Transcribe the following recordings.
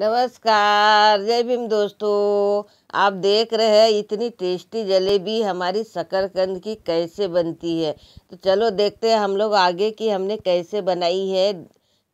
नमस्कार जय भीम दोस्तों आप देख रहे हैं इतनी टेस्टी जलेबी हमारी शकरकंद की कैसे बनती है तो चलो देखते हैं हम लोग आगे कि हमने कैसे बनाई है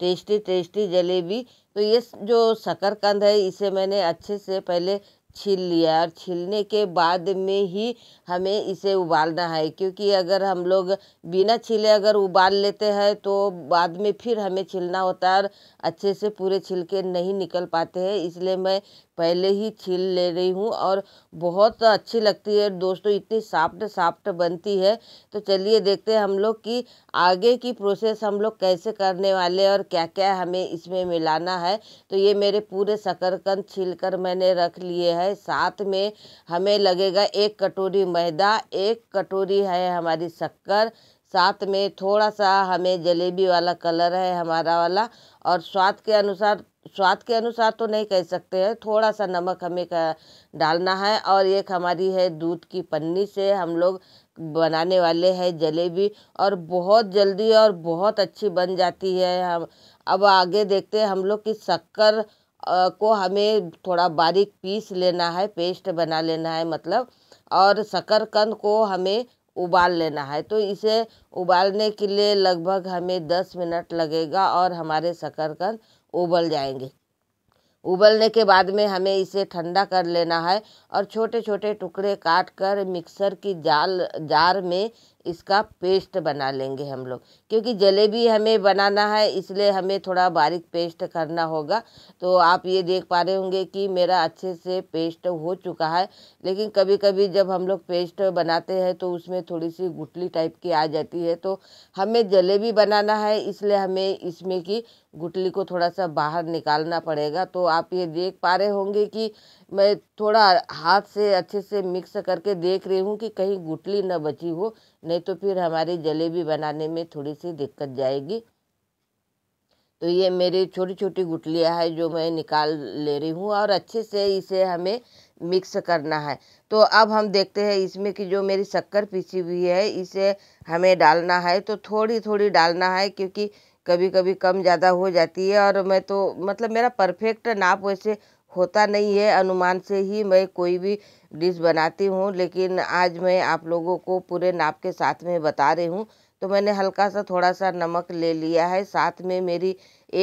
टेस्टी टेस्टी जलेबी तो ये जो शकरकंद है इसे मैंने अच्छे से पहले छील लिया और छीलने के बाद में ही हमें इसे उबालना है क्योंकि अगर हम लोग बिना छीले अगर उबाल लेते हैं तो बाद में फिर हमें छीलना होता है और अच्छे से पूरे छिलके नहीं निकल पाते हैं इसलिए मैं पहले ही छील ले रही हूँ और बहुत अच्छी लगती है दोस्तों इतनी साफ्ट साफ्ट बनती है तो चलिए देखते हैं हम लोग कि आगे की प्रोसेस हम लोग कैसे करने वाले और क्या क्या हमें इसमें मिलाना है तो ये मेरे पूरे शकरकंद छील कर मैंने रख लिए है साथ में हमें लगेगा एक कटोरी मैदा एक कटोरी है हमारी शक्कर साथ में थोड़ा सा हमें जलेबी वाला कलर है हमारा वाला और स्वाद के अनुसार स्वाद के अनुसार तो नहीं कह सकते हैं थोड़ा सा नमक हमें डालना है और एक हमारी है दूध की पन्नी से हम लोग बनाने वाले हैं जलेबी और बहुत जल्दी और बहुत अच्छी बन जाती है हम अब आगे देखते हैं हम लोग की शक्कर को हमें थोड़ा बारीक पीस लेना है पेस्ट बना लेना है मतलब और शकरकंद को हमें उबाल लेना है तो इसे उबालने के लिए लगभग हमें दस मिनट लगेगा और हमारे शकरकंद उबल जाएंगे उबलने के बाद में हमें इसे ठंडा कर लेना है और छोटे छोटे टुकड़े काट कर मिक्सर की जाल जार में इसका पेस्ट बना लेंगे हम लोग क्योंकि जलेबी हमें बनाना है इसलिए हमें थोड़ा बारीक पेस्ट करना होगा तो आप ये देख पा रहे होंगे कि मेरा अच्छे से पेस्ट हो चुका है लेकिन कभी कभी जब हम लोग पेस्ट बनाते हैं तो उसमें थोड़ी सी गुटली टाइप की आ जाती है तो हमें जलेबी बनाना है इसलिए हमें इसमें की गुटली को थोड़ा सा बाहर निकालना पड़ेगा तो आप ये देख पा रहे होंगे कि मैं थोड़ा हाथ से अच्छे से मिक्स करके देख रही हूँ कि कहीं गुटली न बची हो नहीं तो फिर हमारी जलेबी बनाने में थोड़ी सी दिक्कत जाएगी तो ये मेरी छोटी छोटी गुटलियाँ हैं जो मैं निकाल ले रही हूँ और अच्छे से इसे हमें मिक्स करना है तो अब हम देखते हैं इसमें कि जो मेरी शक्कर पीसी हुई है इसे हमें डालना है तो थोड़ी थोड़ी डालना है क्योंकि कभी कभी कम ज़्यादा हो जाती है और मैं तो मतलब मेरा परफेक्ट नाप वैसे होता नहीं है अनुमान से ही मैं कोई भी डिश बनाती हूँ लेकिन आज मैं आप लोगों को पूरे नाप के साथ में बता रही हूँ तो मैंने हल्का सा थोड़ा सा नमक ले लिया है साथ में मेरी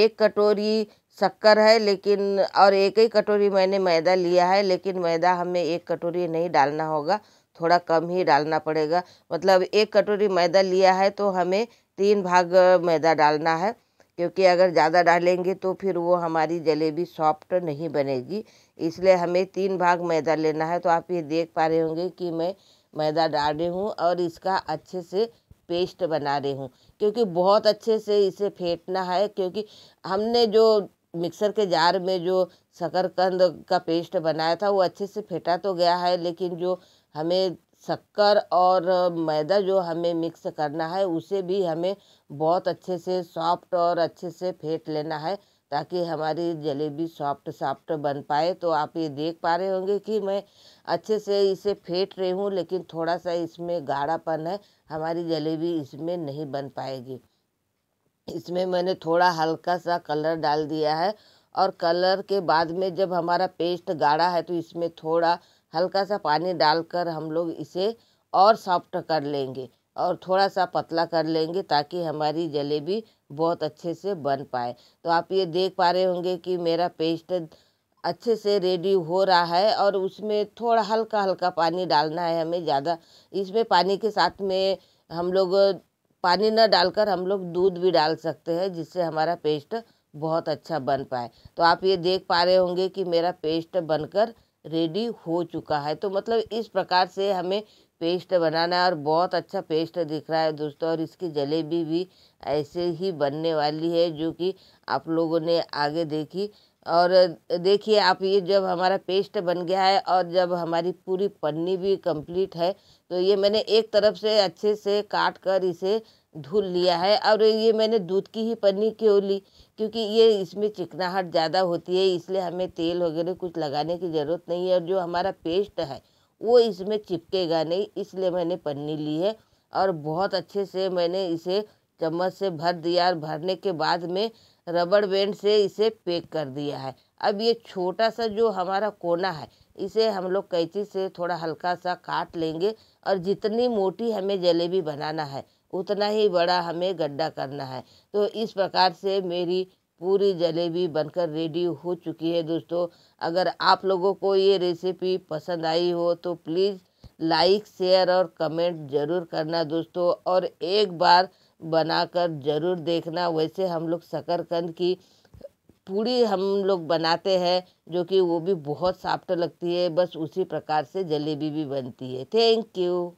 एक कटोरी शक्कर है लेकिन और एक ही कटोरी मैंने मैदा लिया है लेकिन मैदा हमें एक कटोरी नहीं डालना होगा थोड़ा कम ही डालना पड़ेगा मतलब एक कटोरी मैदा लिया है तो हमें तीन भाग मैदा डालना है क्योंकि अगर ज़्यादा डालेंगे तो फिर वो हमारी जलेबी सॉफ्ट नहीं बनेगी इसलिए हमें तीन भाग मैदा लेना है तो आप ये देख पा रहे होंगे कि मैं मैदा डाल रही हूँ और इसका अच्छे से पेस्ट बना रही हूँ क्योंकि बहुत अच्छे से इसे फेंटना है क्योंकि हमने जो मिक्सर के जार में जो शकरकंद का पेस्ट बनाया था वो अच्छे से फेंटा तो गया है लेकिन जो हमें शक्कर और मैदा जो हमें मिक्स करना है उसे भी हमें बहुत अच्छे से सॉफ्ट और अच्छे से फेंट लेना है ताकि हमारी जलेबी सॉफ्ट सॉफ्ट बन पाए तो आप ये देख पा रहे होंगे कि मैं अच्छे से इसे फेंट रही हूँ लेकिन थोड़ा सा इसमें गाढ़ापन है हमारी जलेबी इसमें नहीं बन पाएगी इसमें मैंने थोड़ा हल्का सा कलर डाल दिया है और कलर के बाद में जब हमारा पेस्ट गाढ़ा है तो इसमें थोड़ा हल्का सा पानी डालकर हम लोग इसे और सॉफ्ट कर लेंगे और थोड़ा सा पतला कर लेंगे ताकि हमारी जलेबी बहुत अच्छे से बन पाए तो आप ये देख पा रहे होंगे कि मेरा पेस्ट अच्छे से रेडी हो रहा है और उसमें थोड़ा हल्का हल्का पानी डालना है हमें ज़्यादा इसमें पानी के साथ में हम लोग पानी न डालकर हम लोग दूध भी डाल सकते हैं जिससे हमारा पेस्ट बहुत अच्छा बन पाए तो आप ये देख पा रहे होंगे कि मेरा पेस्ट बनकर रेडी हो चुका है तो मतलब इस प्रकार से हमें पेस्ट बनाना है और बहुत अच्छा पेस्ट दिख रहा है दोस्तों और इसकी जलेबी भी ऐसे ही बनने वाली है जो कि आप लोगों ने आगे देखी और देखिए आप ये जब हमारा पेस्ट बन गया है और जब हमारी पूरी पन्नी भी कंप्लीट है तो ये मैंने एक तरफ से अच्छे से काट कर इसे धुल लिया है और ये मैंने दूध की ही पन्नी क्यों ली क्योंकि ये इसमें चिकनाहट ज़्यादा होती है इसलिए हमें तेल वगैरह कुछ लगाने की ज़रूरत नहीं है और जो हमारा पेस्ट है वो इसमें चिपकेगा नहीं इसलिए मैंने पन्नी ली है और बहुत अच्छे से मैंने इसे चम्मच से भर दिया और भरने के बाद में रबड़ बैंड से इसे पैक कर दिया है अब ये छोटा सा जो हमारा कोना है इसे हम लोग कैंची से थोड़ा हल्का सा काट लेंगे और जितनी मोटी हमें जलेबी बनाना है उतना ही बड़ा हमें गड्ढा करना है तो इस प्रकार से मेरी पूरी जलेबी बनकर रेडी हो चुकी है दोस्तों अगर आप लोगों को ये रेसिपी पसंद आई हो तो प्लीज़ लाइक शेयर और कमेंट ज़रूर करना दोस्तों और एक बार बनाकर ज़रूर देखना वैसे हम लोग शकरकंद की पूड़ी हम लोग बनाते हैं जो कि वो भी बहुत साफ्ट लगती है बस उसी प्रकार से जलेबी भी बनती है थैंक यू